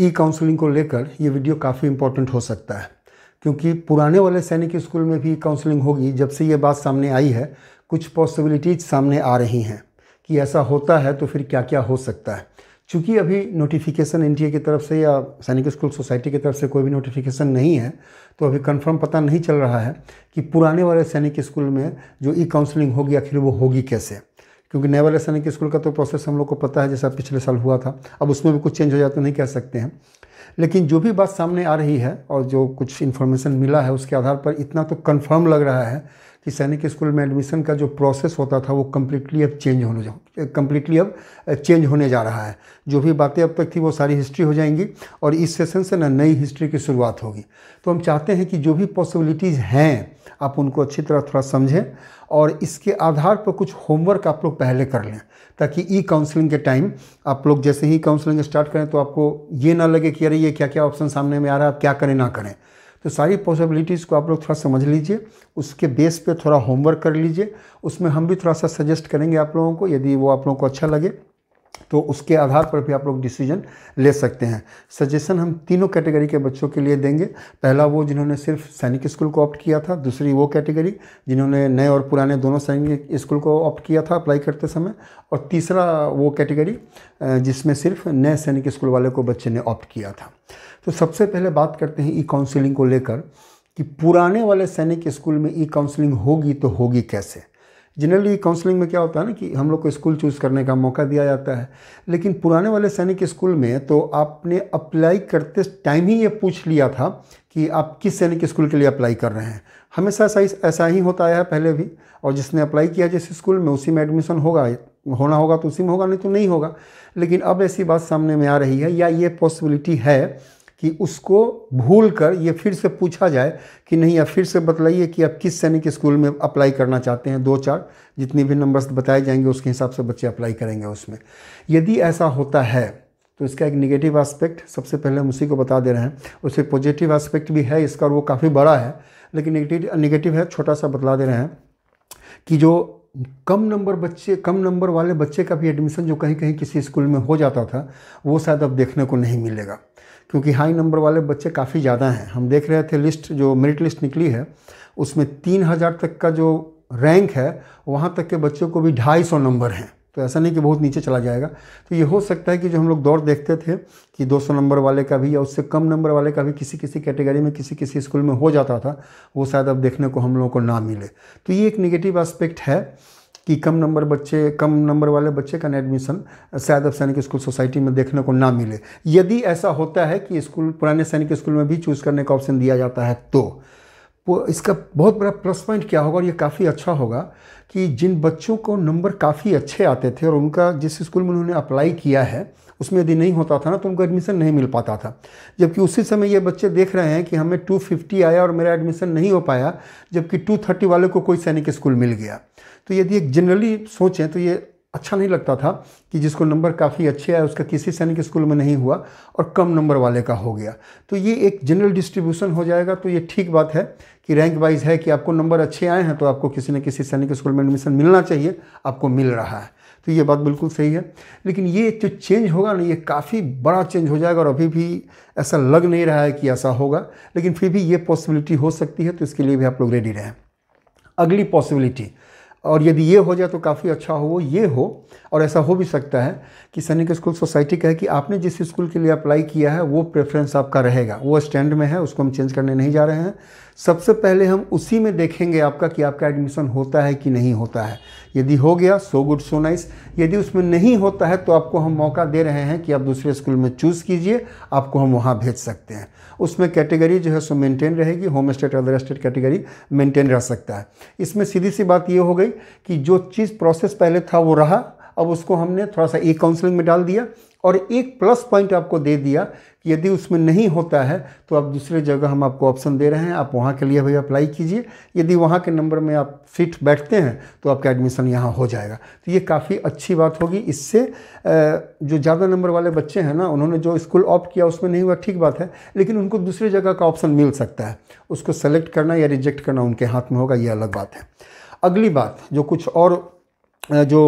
ई counselling को लेकर ये वीडियो काफ़ी इंपॉर्टेंट हो सकता है क्योंकि पुराने वाले सैनिक स्कूल में भी काउंसलिंग होगी जब से ये बात सामने आई है कुछ पॉसिबिलिटीज सामने आ रही हैं कि ऐसा होता है तो फिर क्या क्या हो सकता है चूँकि अभी नोटिफिकेशन एन की तरफ से या सैनिक स्कूल सोसाइटी की तरफ से कोई भी नोटिफिकेशन नहीं है तो अभी कंफर्म पता नहीं चल रहा है कि पुराने वाले सैनिक स्कूल में जो ई काउंसलिंग होगी आखिर वो होगी कैसे क्योंकि नेवल सैनिक स्कूल का तो प्रोसेस हम लोग को पता है जैसा पिछले साल हुआ था अब उसमें भी कुछ चेंज हो जाता तो नहीं कह सकते हैं लेकिन जो भी बात सामने आ रही है और जो कुछ इन्फॉर्मेशन मिला है उसके आधार पर इतना तो कन्फर्म लग रहा है कि सैनिक स्कूल में एडमिशन का जो प्रोसेस होता था वो कम्प्लीटली अब चेंज होने जा कम्प्लीटली अब चेंज होने जा रहा है जो भी बातें अब तक थी वो सारी हिस्ट्री हो जाएंगी और इस सेशन से ना नई हिस्ट्री की शुरुआत होगी तो हम चाहते हैं कि जो भी पॉसिबिलिटीज़ हैं आप उनको अच्छी तरह थोड़ा समझें और इसके आधार पर कुछ होमवर्क आप लोग पहले कर लें ताकि ई काउंसलिंग के टाइम आप लोग जैसे ही काउंसलिंग स्टार्ट करें तो आपको ये ना लगे कि अरे ये क्या क्या ऑप्शन सामने में आ रहा है आप क्या करें ना करें तो सारी पॉसिबिलिटीज़ को आप लोग थोड़ा समझ लीजिए उसके बेस पे थोड़ा होमवर्क कर लीजिए उसमें हम भी थोड़ा सा सजेस्ट करेंगे आप लोगों को यदि वो आप लोगों को अच्छा लगे तो उसके आधार पर भी आप लोग डिसीजन ले सकते हैं सजेशन हम तीनों कैटेगरी के बच्चों के लिए देंगे पहला वो जिन्होंने सिर्फ सैनिक स्कूल को ऑप्ट किया था दूसरी वो कैटेगरी जिन्होंने नए और पुराने दोनों सैनिक स्कूल को ऑप्ट किया था अप्लाई करते समय और तीसरा वो कैटेगरी जिसमें सिर्फ नए सैनिक स्कूल वाले को बच्चे ने ऑप्ट किया था तो सबसे पहले बात करते हैं ई काउंसिलिंग को लेकर कि पुराने वाले सैनिक स्कूल में ई काउंसलिंग होगी तो होगी कैसे जनरली काउंसलिंग में क्या होता है ना कि हम लोग को स्कूल चूज़ करने का मौका दिया जाता है लेकिन पुराने वाले सैनिक स्कूल में तो आपने अप्लाई करते टाइम ही ये पूछ लिया था कि आप किस सैनिक स्कूल के लिए अप्लाई कर रहे हैं हमेशा ऐसा ही ऐसा ही होता आया है पहले भी और जिसने अप्लाई किया जिस स्कूल में उसी में एडमिशन होगा होना होगा तो उसी में होगा नहीं तो नहीं होगा लेकिन अब ऐसी बात सामने में आ रही है या ये पॉसिबिलिटी है कि उसको भूल कर ये फिर से पूछा जाए कि नहीं आप फिर से बतलाइए कि आप किस सैनिक स्कूल में अप्लाई करना चाहते हैं दो चार जितने भी नंबर्स बताए जाएंगे उसके हिसाब से बच्चे अप्लाई करेंगे उसमें यदि ऐसा होता है तो इसका एक निगेटिव एस्पेक्ट सबसे पहले हम उसी को बता दे रहे हैं उससे पॉजिटिव एस्पेक्ट भी है इसका और वो काफ़ी बड़ा है लेकिन निगेटिव निगेटिव है छोटा सा बतला दे रहे हैं कि जो कम नंबर बच्चे कम नंबर वाले बच्चे का भी एडमिशन जो कहीं कहीं किसी स्कूल में हो जाता था वो शायद अब देखने को नहीं मिलेगा क्योंकि हाई नंबर वाले बच्चे काफ़ी ज़्यादा हैं हम देख रहे थे लिस्ट जो मेरिट लिस्ट निकली है उसमें तीन हज़ार तक का जो रैंक है वहाँ तक के बच्चों को भी ढाई सौ नंबर हैं तो ऐसा नहीं कि बहुत नीचे चला जाएगा तो ये हो सकता है कि जो हम लोग दौर देखते थे कि 200 नंबर वाले का भी या उससे कम नंबर वाले का भी किसी किसी कैटेगरी में किसी किसी स्कूल में हो जाता था वो शायद अब देखने को हम लोगों को ना मिले तो ये एक निगेटिव एस्पेक्ट है कि कम नंबर बच्चे कम नंबर वाले बच्चे का एडमिशन शायद अब सैनिक स्कूल सोसाइटी में देखने को ना मिले यदि ऐसा होता है कि स्कूल पुराने सैनिक स्कूल में भी चूज़ करने का ऑप्शन दिया जाता है तो इसका बहुत बड़ा प्लस पॉइंट क्या होगा और ये काफ़ी अच्छा होगा कि जिन बच्चों को नंबर काफ़ी अच्छे आते थे और उनका जिस स्कूल में उन्होंने अप्लाई किया है उसमें यदि नहीं होता था ना तो उनको एडमिशन नहीं मिल पाता था जबकि उसी समय ये बच्चे देख रहे हैं कि हमें 250 आया और मेरा एडमिशन नहीं हो पाया जबकि 230 वाले को कोई सैनिक स्कूल मिल गया तो यदि एक जनरली सोचें तो ये अच्छा नहीं लगता था कि जिसको नंबर काफ़ी अच्छे आए उसका किसी सैनिक स्कूल में नहीं हुआ और कम नंबर वाले का हो गया तो ये एक जनरल डिस्ट्रीब्यूशन हो जाएगा तो ये ठीक बात है कि रैंक वाइज है कि आपको नंबर अच्छे आए हैं तो आपको किसी न किसी सैनिक स्कूल में एडमिशन मिलना चाहिए आपको मिल रहा है तो ये बात बिल्कुल सही है लेकिन ये जो चेंज होगा ना ये काफ़ी बड़ा चेंज हो जाएगा और अभी भी ऐसा लग नहीं रहा है कि ऐसा होगा लेकिन फिर भी ये पॉसिबिलिटी हो सकती है तो इसके लिए भी आप लोग रेडी रहें अगली पॉसिबिलिटी और यदि ये हो जाए तो काफ़ी अच्छा हो ये हो और ऐसा हो भी सकता है कि सैनिक स्कूल सोसाइटी का है कि आपने जिस स्कूल के लिए अप्लाई किया है वो प्रेफरेंस आपका रहेगा वो स्टैंड में है उसको हम चेंज करने नहीं जा रहे हैं सबसे पहले हम उसी में देखेंगे आपका कि आपका एडमिशन होता है कि नहीं होता है यदि हो गया सो गुड सो नाइस यदि उसमें नहीं होता है तो आपको हम मौका दे रहे हैं कि आप दूसरे स्कूल में चूज़ कीजिए आपको हम वहाँ भेज सकते हैं उसमें कैटेगरी जो है सो मेंटेन रहेगी home state other state category maintain रह सकता है इसमें सीधी सी बात ये हो गई कि जो चीज़ प्रोसेस पहले था वो रहा अब उसको हमने थोड़ा सा ई काउंसलिंग में डाल दिया और एक प्लस पॉइंट आपको दे दिया कि यदि उसमें नहीं होता है तो आप दूसरे जगह हम आपको ऑप्शन दे रहे हैं आप वहाँ के लिए भी अप्लाई कीजिए यदि वहाँ के नंबर में आप सीट बैठते हैं तो आपका एडमिशन यहाँ हो जाएगा तो ये काफ़ी अच्छी बात होगी इससे जो ज़्यादा नंबर वाले बच्चे हैं ना उन्होंने जो स्कूल ऑप्ट किया उसमें नहीं हुआ ठीक बात है लेकिन उनको दूसरे जगह का ऑप्शन मिल सकता है उसको सेलेक्ट करना या रिजेक्ट करना उनके हाथ में होगा ये अलग बात है अगली बात जो कुछ और जो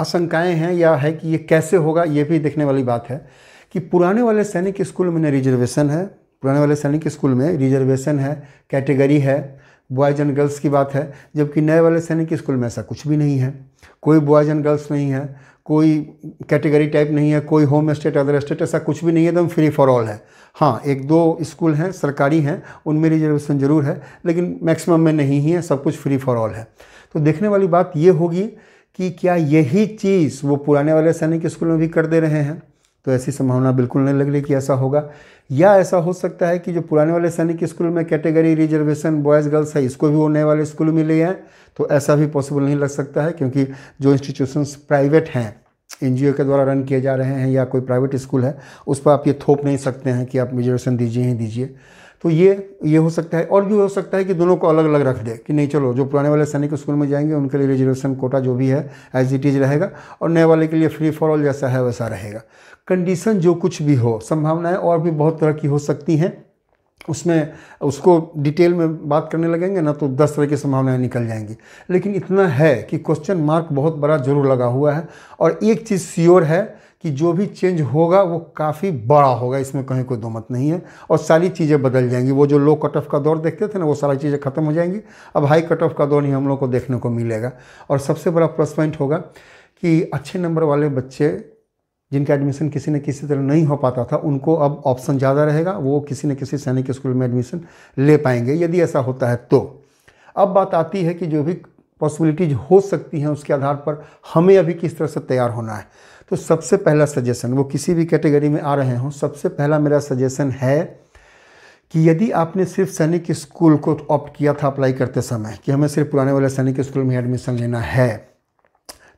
आशंकाएं हैं या है कि ये कैसे होगा ये भी देखने वाली बात है कि पुराने वाले सैनिक स्कूल में रिजर्वेशन है पुराने वाले सैनिक स्कूल में रिजर्वेशन है कैटेगरी है बॉयज़ एंड गर्ल्स की बात है जबकि नए वाले सैनिक स्कूल में ऐसा कुछ भी नहीं है कोई बॉयज़ एंड गर्ल्स नहीं है कोई कैटेगरी टाइप नहीं है कोई होम स्टेट अदर स्टेट ऐसा कुछ भी नहीं है एकदम फ्री फॉर ऑल है हाँ एक दो स्कूल हैं सरकारी हैं उनमें रिजर्वेशन ज़रूर है लेकिन मैक्सिमम में नहीं ही है सब कुछ फ्री फॉर ऑल है तो देखने वाली बात ये होगी कि क्या यही चीज़ वो पुराने वाले सैनिक स्कूल में भी कर दे रहे हैं तो ऐसी संभावना बिल्कुल नहीं लग रही कि ऐसा होगा या ऐसा हो सकता है कि जो पुराने वाले सैनिक स्कूल में कैटेगरी रिजर्वेशन बॉयज़ गर्ल्स है इसको भी वो नए वाले स्कूल मिले हैं तो ऐसा भी पॉसिबल नहीं लग सकता है क्योंकि जो इंस्टीट्यूशंस प्राइवेट हैं एन के द्वारा रन किए जा रहे हैं या कोई प्राइवेट स्कूल है उस पर आप ये थोप नहीं सकते हैं कि आप रिजर्वेशन दीजिए ही दीजिए तो ये ये हो सकता है और भी हो सकता है कि दोनों को अलग अलग रख दे कि नहीं चलो जो पुराने वाले सैनिक स्कूल में जाएंगे उनके लिए रिजर्वेशन कोटा जो भी है एज इट इज़ रहेगा और नए वाले के लिए फ्री फॉर ऑल जैसा है वैसा रहेगा कंडीशन जो कुछ भी हो संभावनाएं और भी बहुत तरह की हो सकती हैं उसमें उसको डिटेल में बात करने लगेंगे ना तो दस तरह की संभावनाएं निकल जाएंगी लेकिन इतना है कि क्वेश्चन मार्क बहुत बड़ा जरूर लगा हुआ है और एक चीज़ श्योर है कि जो भी चेंज होगा वो काफ़ी बड़ा होगा इसमें कहीं कोई दो मत नहीं है और सारी चीज़ें बदल जाएंगी वो जो लो कट ऑफ का दौर देखते थे ना वो सारी चीज़ें खत्म हो जाएंगी अब हाई कट ऑफ का दौर ही हम लोग को देखने को मिलेगा और सबसे बड़ा प्लस पॉइंट होगा कि अच्छे नंबर वाले बच्चे जिनका एडमिशन किसी न किसी तरह नहीं हो पाता था उनको अब ऑप्शन ज़्यादा रहेगा वो किसी न किसी सैनिक स्कूल में एडमिशन ले पाएंगे यदि ऐसा होता है तो अब बात आती है कि जो भी पॉसिबिलिटीज हो सकती हैं उसके आधार पर हमें अभी किस तरह से तैयार होना है तो सबसे पहला सजेशन वो किसी भी कैटेगरी में आ रहे हों सबसे पहला मेरा सजेशन है कि यदि आपने सिर्फ सैनिक स्कूल को ऑप्ट किया था अप्लाई करते समय कि हमें सिर्फ पुराने वाले सैनिक स्कूल में एडमिशन लेना है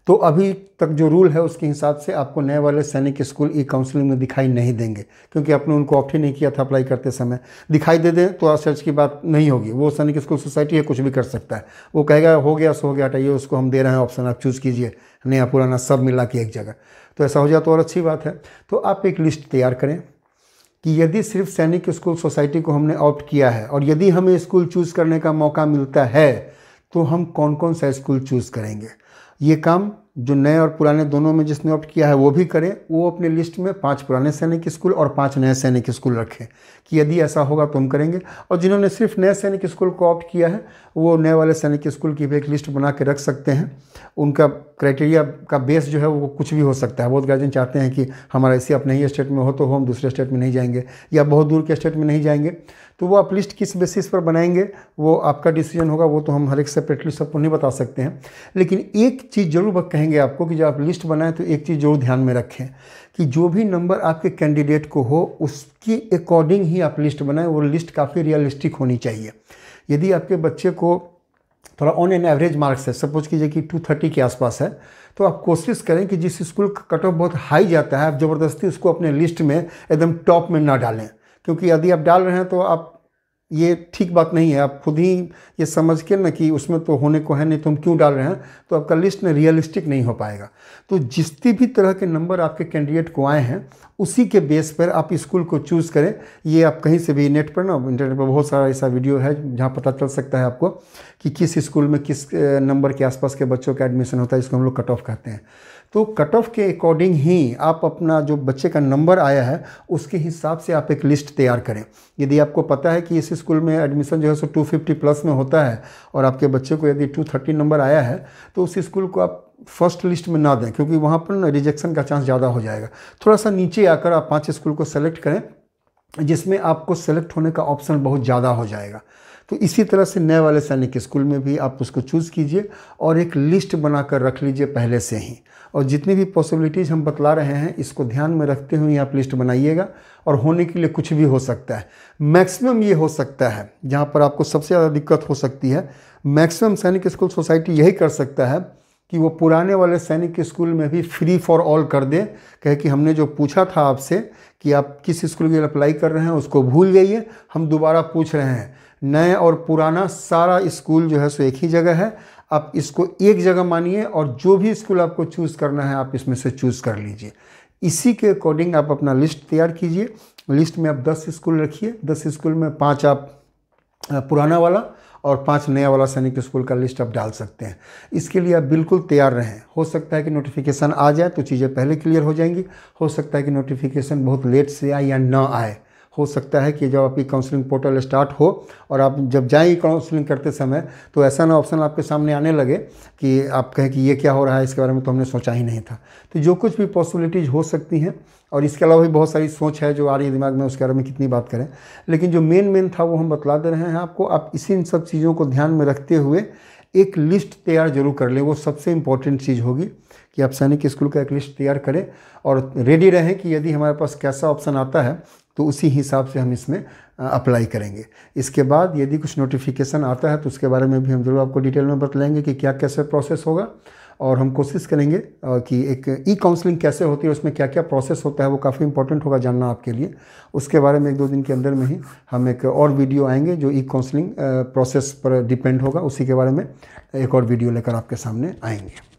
तो अभी तक जो रूल है उसके हिसाब से आपको नए वाले सैनिक स्कूल ई काउंसलिंग में दिखाई नहीं देंगे क्योंकि आपने उनको ऑप्ट ही नहीं किया था अप्लाई करते समय दिखाई दे दें तो सर्च की बात नहीं होगी वो सैनिक स्कूल सोसाइटी है कुछ भी कर सकता है वो कहेगा हो गया सो हो गया हटाइए उसको हम दे रहे हैं ऑप्शन आप चूज़ कीजिए नया पुराना सब मिला के एक जगह तो ऐसा हो जाए तो और अच्छी बात है तो आप एक लिस्ट तैयार करें कि यदि सिर्फ सैनिक स्कूल सोसाइटी को हमने ऑप्ट किया है और यदि हमें स्कूल चूज़ करने का मौका मिलता है तो हम कौन कौन सा स्कूल चूज़ करेंगे ये काम जो नए और पुराने दोनों में जिसने ऑप्ट किया है वो भी करे वो अपने लिस्ट में पांच पुराने सैनिक स्कूल और पांच नए सैनिक स्कूल रखें कि यदि ऐसा होगा तो हम करेंगे और जिन्होंने सिर्फ नए सैनिक स्कूल को ऑप्ट किया है वो नए वाले सैनिक स्कूल की भी एक लिस्ट बना के रख सकते हैं उनका क्राइटेरिया का बेस जो है वो कुछ भी हो सकता है बहुत गार्जियन चाहते हैं कि हमारा इसी अपने ही स्टेट में हो तो हो हम दूसरे स्टेट में नहीं जाएंगे या बहुत दूर के स्टेट में नहीं जाएंगे तो वो आप लिस्ट किस बेसिस पर बनाएंगे वो आपका डिसीजन होगा वो तो हम हर एक सेपरेटली सबको नहीं बता सकते हैं लेकिन एक चीज़ ज़रूर कहें कहेंगे आपको कि जब आप लिस्ट बनाएं तो एक चीज़ जरूर ध्यान में रखें कि जो भी नंबर आपके कैंडिडेट को हो उसके अकॉर्डिंग ही आप लिस्ट बनाएं वो लिस्ट काफ़ी रियलिस्टिक होनी चाहिए यदि आपके बच्चे को थोड़ा ऑन एन एवरेज मार्क्स है सपोज कीजिए कि टू के आसपास है तो आप कोशिश करें कि जिस स्कूल का कट ऑफ बहुत हाई जाता है आप ज़बरदस्ती उसको अपने लिस्ट में एकदम टॉप में ना डालें क्योंकि यदि आप डाल रहे हैं तो आप ये ठीक बात नहीं है आप खुद ही ये समझ के ना कि उसमें तो होने को है नहीं तो हम क्यों डाल रहे हैं तो आपका लिस्ट ना रियलिस्टिक नहीं हो पाएगा तो जिस भी तरह के नंबर आपके कैंडिडेट को आए हैं उसी के बेस पर आप स्कूल को चूज़ करें ये आप कहीं से भी नेट पर ना इंटरनेट पर बहुत सारा ऐसा वीडियो है जहाँ पता चल सकता है आपको कि किस स्कूल में किस नंबर के आसपास के बच्चों का एडमिशन होता है इसको हम लोग कट ऑफ कहते हैं तो कट ऑफ के अकॉर्डिंग ही आप अपना जो बच्चे का नंबर आया है उसके हिसाब से आप एक लिस्ट तैयार करें यदि आपको पता है कि इस स्कूल में एडमिशन जो है सो 250 प्लस में होता है और आपके बच्चे को यदि 230 नंबर आया है तो उस स्कूल को आप फर्स्ट लिस्ट में ना दें क्योंकि वहाँ पर रिजेक्शन का चांस ज़्यादा हो जाएगा थोड़ा सा नीचे आकर आप पाँच स्कूल को सेलेक्ट करें जिसमें आपको सेलेक्ट होने का ऑप्शन बहुत ज़्यादा हो जाएगा तो इसी तरह से नए वाले सैनिक स्कूल में भी आप उसको चूज़ कीजिए और एक लिस्ट बना कर रख लीजिए पहले से ही और जितनी भी पॉसिबिलिटीज़ हम बतला रहे हैं इसको ध्यान में रखते हुए आप लिस्ट बनाइएगा और होने के लिए कुछ भी हो सकता है मैक्सिमम ये हो सकता है जहाँ पर आपको सबसे ज़्यादा दिक्कत हो सकती है मैक्सिमम सैनिक स्कूल सोसाइटी यही कर सकता है कि वो पुराने वाले सैनिक स्कूल में भी फ्री फॉर ऑल कर दें कहे कि हमने जो पूछा था आपसे कि आप किस स्कूल के लिए अप्लाई कर रहे हैं उसको भूल जाइए हम दोबारा पूछ रहे हैं नए और पुराना सारा स्कूल जो है सो एक ही जगह है आप इसको एक जगह मानिए और जो भी स्कूल आपको चूज़ करना है आप इसमें से चूज़ कर लीजिए इसी के अकॉर्डिंग आप अपना लिस्ट तैयार कीजिए लिस्ट में आप दस स्कूल रखिए दस स्कूल में पाँच आप पुराना वाला और पाँच नया वाला सैनिक स्कूल का लिस्ट आप डाल सकते हैं इसके लिए आप बिल्कुल तैयार रहें हो सकता है कि नोटिफिकेशन आ जाए तो चीज़ें पहले क्लियर हो जाएंगी हो सकता है कि नोटिफिकेशन बहुत लेट से आए या ना आए हो सकता है कि जब आपकी काउंसलिंग पोर्टल स्टार्ट हो और आप जब जाएँ काउंसलिंग करते समय तो ऐसा ना ऑप्शन आपके सामने आने लगे कि आप कहें कि ये क्या हो रहा है इसके बारे में तो हमने सोचा ही नहीं था तो जो कुछ भी पॉसिबिलिटीज़ हो सकती हैं और इसके अलावा भी बहुत सारी सोच है जो आ रही है दिमाग में उसके बारे में कितनी बात करें लेकिन जो मेन मेन था वो हम बतला दे रहे हैं आपको आप इसी इन सब चीज़ों को ध्यान में रखते हुए एक लिस्ट तैयार जरूर कर लें वो सबसे इम्पॉर्टेंट चीज़ होगी कि आप सैनिक स्कूल का एक लिस्ट तैयार करें और रेडी रहें कि यदि हमारे पास कैसा ऑप्शन आता है तो उसी हिसाब से हम इसमें अप्लाई करेंगे इसके बाद यदि कुछ नोटिफिकेशन आता है तो उसके बारे में भी हम जरूर आपको डिटेल में बतलाएंगे कि क्या कैसे प्रोसेस होगा और हम कोशिश करेंगे कि एक ई काउंसलिंग कैसे होती है उसमें क्या क्या प्रोसेस होता है वो काफ़ी इंपॉर्टेंट होगा जानना आपके लिए उसके बारे में एक दो दिन के अंदर में ही हम एक और वीडियो आएंगे जो ई काउंसलिंग प्रोसेस पर डिपेंड होगा उसी के बारे में एक और वीडियो लेकर आपके सामने आएंगे